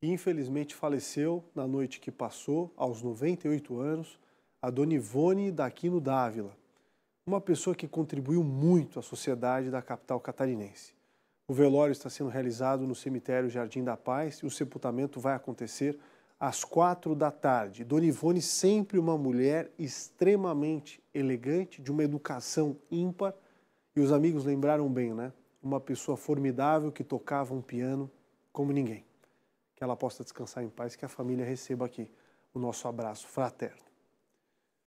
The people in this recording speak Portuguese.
Infelizmente faleceu na noite que passou, aos 98 anos, a Dona Ivone Daquino Dávila, uma pessoa que contribuiu muito à sociedade da capital catarinense. O velório está sendo realizado no cemitério Jardim da Paz e o sepultamento vai acontecer às quatro da tarde. Dona Ivone, sempre uma mulher extremamente elegante, de uma educação ímpar, e os amigos lembraram bem, né? Uma pessoa formidável que tocava um piano como ninguém que ela possa descansar em paz, que a família receba aqui o nosso abraço fraterno.